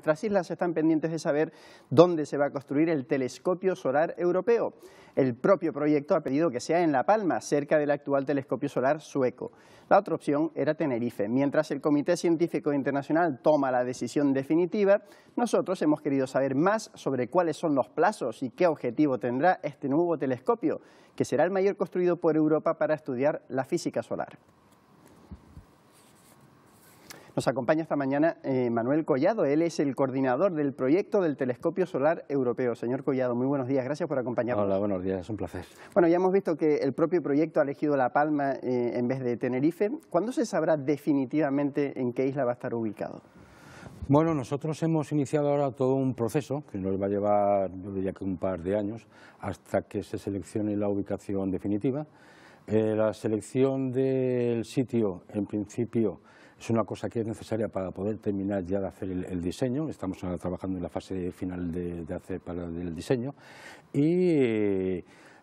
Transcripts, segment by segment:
nuestras islas están pendientes de saber dónde se va a construir el telescopio solar europeo. El propio proyecto ha pedido que sea en La Palma, cerca del actual telescopio solar sueco. La otra opción era Tenerife. Mientras el Comité Científico Internacional toma la decisión definitiva, nosotros hemos querido saber más sobre cuáles son los plazos y qué objetivo tendrá este nuevo telescopio, que será el mayor construido por Europa para estudiar la física solar. Nos acompaña esta mañana eh, Manuel Collado, él es el coordinador del proyecto del Telescopio Solar Europeo. Señor Collado, muy buenos días, gracias por acompañarnos. Hola, buenos días, es un placer. Bueno, ya hemos visto que el propio proyecto ha elegido La Palma eh, en vez de Tenerife. ¿Cuándo se sabrá definitivamente en qué isla va a estar ubicado? Bueno, nosotros hemos iniciado ahora todo un proceso que nos va a llevar, yo diría que un par de años, hasta que se seleccione la ubicación definitiva. Eh, la selección del sitio, en principio, es una cosa que es necesaria para poder terminar ya de hacer el, diseño. Estamos trabajando en la fase final de, hacer para el diseño. Y.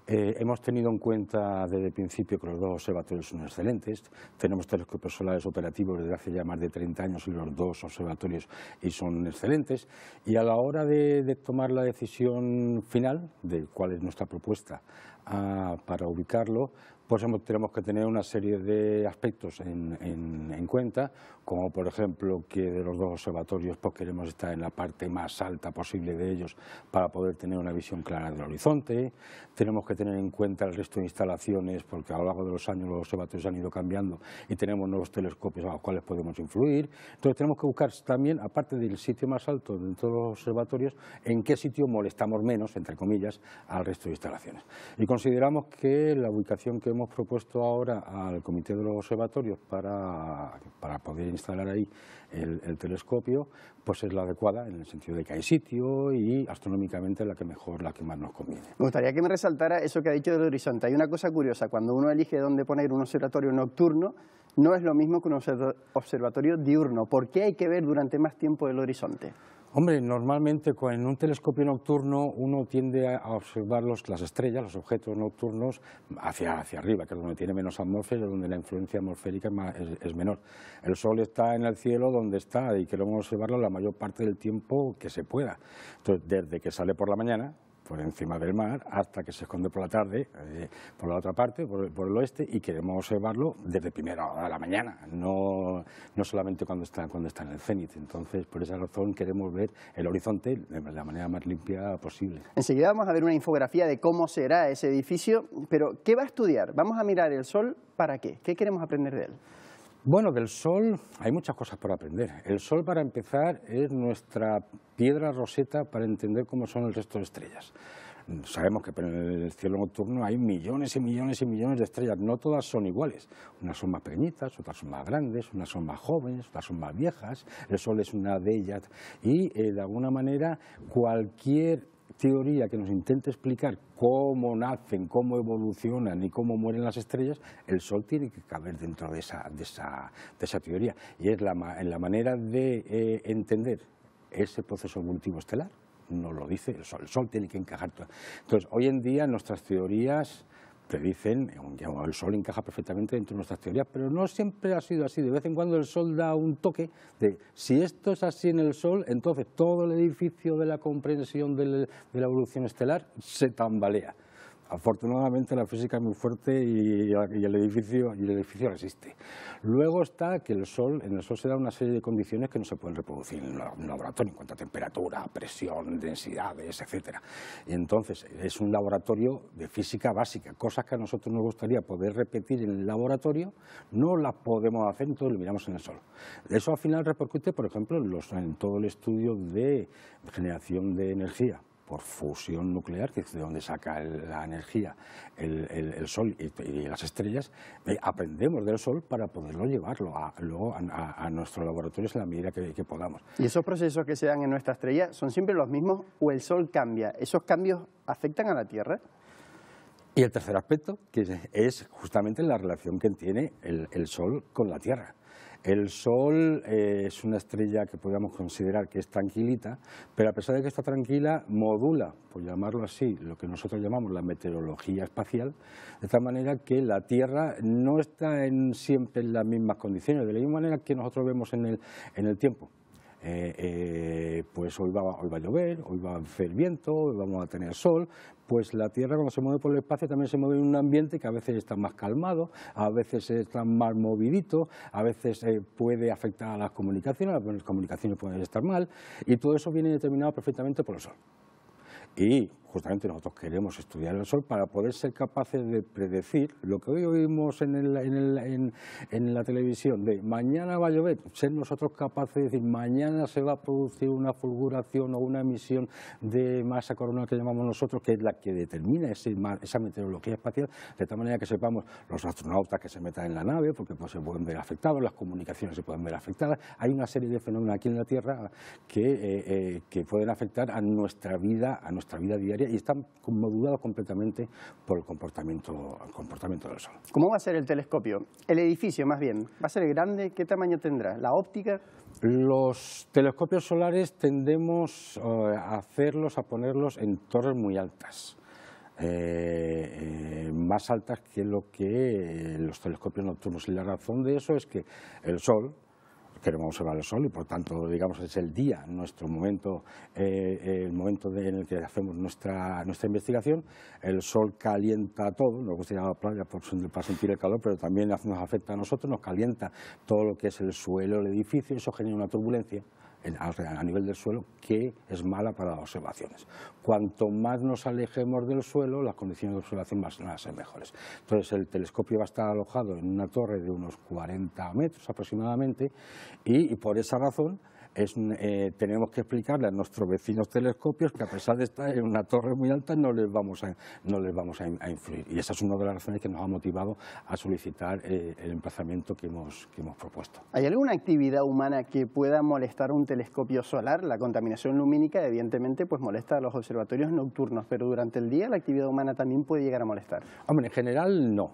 Eh, hemos tenido en cuenta desde el principio que los dos observatorios son excelentes. Tenemos telescopios solares operativos desde hace ya más de 30 años y los dos observatorios y son excelentes. Y a la hora de, tomar la decisión final de cuál es nuestra propuesta ah, para ubicarlo, pues tenemos que tener una serie de aspectos en, cuenta, como por ejemplo que de los dos observatorios pues queremos estar en la parte más alta posible de ellos para poder tener una visión clara del horizonte, tenemos que tener en cuenta el resto de instalaciones porque a lo largo de los años los observatorios han ido cambiando y tenemos nuevos telescopios a los cuales podemos influir, entonces tenemos que buscar también, aparte del sitio más alto de todos los observatorios, en qué sitio molestamos menos, entre comillas, al resto de instalaciones. Y consideramos que la ubicación que hemos propuesto ahora al Comité de los Observatorios para, para poder instalar ahí el, el, telescopio, pues es la adecuada en el sentido de que hay sitio y astronómicamente la que mejor, la que más nos conviene. Me gustaría que me resaltara eso que ha dicho del horizonte. Hay una cosa curiosa, cuando uno elige dónde poner un observatorio nocturno, no es lo mismo que un observatorio diurno. ¿Por qué hay que ver durante más tiempo el horizonte? Hombre, normalmente en un telescopio nocturno uno tiende a observar los, las estrellas, los objetos nocturnos, hacia, hacia arriba, que es donde tiene menos atmósfera, donde la influencia atmosférica es, es, menor. El Sol está en el cielo donde está y queremos observarlo la mayor parte del tiempo que se pueda. Entonces, desde que sale por la mañana, por encima del mar hasta que se esconde por la tarde, eh, por la otra parte, por, el oeste, y queremos observarlo desde primera hora de la mañana, no, solamente cuando está, cuando está en el cénit. Entonces, por esa razón queremos ver el horizonte de la manera más limpia posible. Enseguida vamos a ver una infografía de cómo será ese edificio, pero ¿qué va a estudiar? ¿Vamos a mirar el sol para qué? ¿Qué queremos aprender de él? Bueno, del sol hay muchas cosas por aprender. El sol, para empezar, es nuestra piedra roseta para entender cómo son el resto de estrellas. Sabemos que en el cielo nocturno hay millones y millones y millones de estrellas. No todas son iguales. Unas son más pequeñitas, otras son más grandes, unas son más jóvenes, otras son más viejas. El sol es una de ellas. Y, eh, de alguna manera, cualquier teoría que nos intente explicar cómo nacen, cómo evolucionan y cómo mueren las estrellas, el Sol tiene que caber dentro de esa, teoría. Y es la, la manera de eh, entender ese proceso evolutivo estelar, no lo dice el Sol. El Sol tiene que encajar. Todo. Entonces, hoy en día nuestras teorías predicen, el Sol encaja perfectamente dentro de nuestras teorías, pero no siempre ha sido así. De vez en cuando el Sol da un toque de si esto es así en el Sol, entonces todo el edificio de la comprensión de la evolución estelar se tambalea. Afortunadamente la física es muy fuerte y, el edificio, y el edificio resiste. Luego está que el sol, en el sol se da una serie de condiciones que no se pueden reproducir en un laboratorio en cuanto a temperatura, presión, densidades, etcétera... Y entonces es un laboratorio de física básica, cosas que a nosotros nos gustaría poder repetir en el laboratorio, no las podemos hacer, entonces lo miramos en el sol. Eso al final repercute, por ejemplo, en todo el estudio de generación de energía por fusión nuclear, que es de donde saca la energía el, Sol y, las estrellas, eh, aprendemos del Sol para poderlo llevarlo a, luego a, nuestros laboratorios en la medida que, que, podamos. ¿Y esos procesos que se dan en nuestra estrella son siempre los mismos o el Sol cambia? ¿Esos cambios afectan a la Tierra? Y el tercer aspecto, que es justamente la relación que tiene el Sol con la Tierra. El Sol eh, es una estrella que podríamos considerar que es tranquilita, pero a pesar de que está tranquila, modula, por llamarlo así, lo que nosotros llamamos la meteorología espacial, de tal manera que la Tierra no está en, siempre en las mismas condiciones, de la misma manera que nosotros vemos en el, en el tiempo. Eh, eh, pues hoy va, hoy va a llover, hoy va a hacer viento, hoy vamos a tener sol, pues la Tierra cuando se mueve por el espacio también se mueve en un ambiente que a veces está más calmado, a veces está más movidito, a veces eh, puede afectar a las comunicaciones, las comunicaciones pueden estar mal, y todo eso viene determinado perfectamente por el Sol justamente nosotros queremos estudiar el Sol para poder ser capaces de predecir lo que hoy oímos en, la televisión, de mañana va a llover, ser nosotros capaces de decir mañana se va a producir una fulguración o una emisión de masa coronal que llamamos nosotros, que es la que determina esa meteorología espacial, de tal manera que sepamos los astronautas que se metan en la nave, porque pues, se pueden ver afectados, las comunicaciones se pueden ver afectadas, hay una serie de fenómenos aquí en la Tierra que, eh, eh, que pueden afectar a nuestra vida, a nuestra vida diaria y están modulados completamente por el comportamiento, comportamiento del Sol. ¿Cómo va a ser el telescopio? El edificio, más bien. ¿Va a ser grande? ¿Qué tamaño tendrá? ¿La óptica? Los telescopios solares tendemos eh, a hacerlos, a ponerlos en torres muy altas. Eh, eh, más altas que lo que los telescopios nocturnos. Y la razón de eso es que el Sol, queremos observar el sol y por tanto, digamos, es el día, nuestro momento, eh, el momento en el que hacemos nuestra, nuestra investigación. El sol calienta todo, nos gusta ir a la playa para sentir el calor, pero también nos afecta a nosotros, nos calienta todo lo que es el suelo, el edificio, eso genera una turbulencia a nivel del suelo que es mala para las observaciones. Cuanto más nos alejemos del suelo, las condiciones de observación van a ser mejores. Entonces el telescopio va a estar alojado en una torre de unos 40 metros aproximadamente y por esa razón eh, tenemos que explicarle a nuestros vecinos telescopios que a pesar de estar en una torre muy alta no les vamos a, no les vamos a, influir. Y esa es una de las razones que nos ha motivado a solicitar eh, el emplazamiento que hemos, que hemos propuesto. ¿Hay alguna actividad humana que pueda molestar un telescopio solar? La contaminación lumínica evidentemente pues molesta a los observatorios nocturnos, pero durante el día la actividad humana también puede llegar a molestar. Hombre, en general no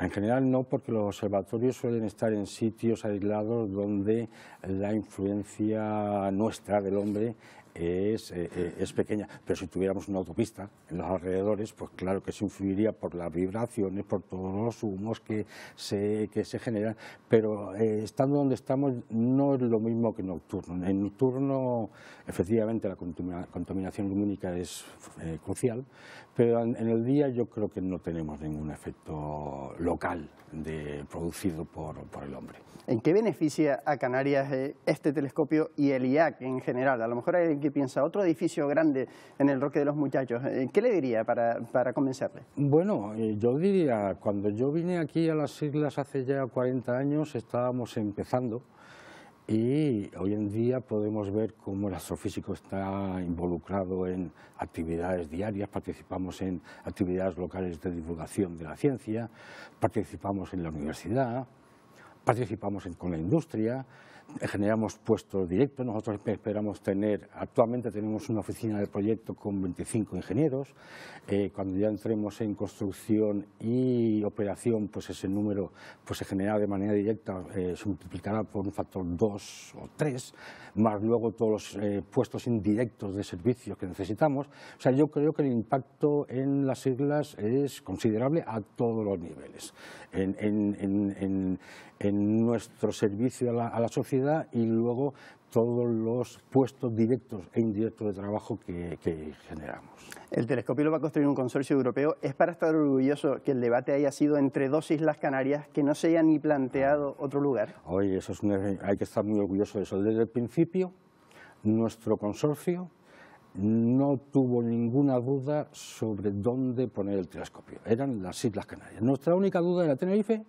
en general no, porque los observatorios suelen estar en sitios aislados donde la influencia nuestra del hombre eh, eh, es, pequeña. Pero si tuviéramos una autopista en los alrededores, pues claro que se influiría por las vibraciones, por todos los humos que se, generan. Pero eh, estando donde estamos no es lo mismo que nocturno. En nocturno, efectivamente, la contaminación lumínica es crucial, pero en, el día yo creo que no tenemos ningún efecto local de, producido por, por el hombre. ¿En qué beneficia a Canarias este telescopio y el IAC en general? A lo mejor hay piensa? Otro edificio grande en el Roque de los Muchachos. Eh, ¿Qué le diría para, para convencerle? Bueno, eh, yo diría, cuando yo vine aquí a las islas hace ya 40 años, estábamos empezando y hoy en día podemos ver cómo el astrofísico está involucrado en actividades diarias, participamos en actividades locales de divulgación de la ciencia, participamos en la universidad, participamos con la industria, generamos puestos directos, nosotros esperamos tener, actualmente tenemos una oficina de proyecto con 25 ingenieros, eh, cuando ya entremos en construcción y operación, pues ese número pues se genera de manera directa, eh, se multiplicará por un factor 2 o 3, más luego todos los eh, puestos indirectos de servicios que necesitamos. O sea, yo creo que el impacto en las islas es considerable a todos los niveles, en nuestro servicio a la, sociedad y luego todos los puestos directos e indirectos de trabajo que, generamos. El telescopio lo va a construir un consorcio europeo. Es para estar orgulloso que el debate haya sido entre dos Islas Canarias, que no se haya ni planteado otro lugar. Oye, eso es er, hay que estar muy orgulloso de eso. Desde el principio, nuestro consorcio no tuvo ninguna duda sobre dónde poner el telescopio. Eran las Islas Canarias. Nuestra única duda era Tenerife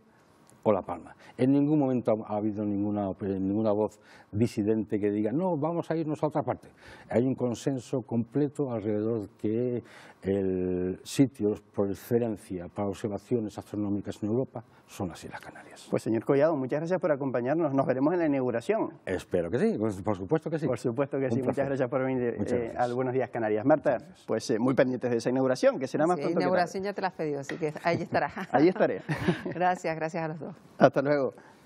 o La Palma. En ningún momento ha habido ninguna, ninguna voz disidente que diga, no, vamos a irnos a otra parte. Hay un consenso completo alrededor que el sitio por excelencia para observaciones astronómicas en Europa son las Islas Canarias. Pues señor Collado, muchas gracias por acompañarnos. Nos veremos en la inauguración. Espero que sí, pues, por supuesto que sí. Por supuesto que sí. Muchas gracias por venir eh, Buenos Días Canarias. Marta, pues eh, muy pendientes de esa inauguración, que será más sí, pronto. inauguración ya te la has pedido, así que ahí estará. ahí estaré. gracias, gracias a los dos. Hasta luego.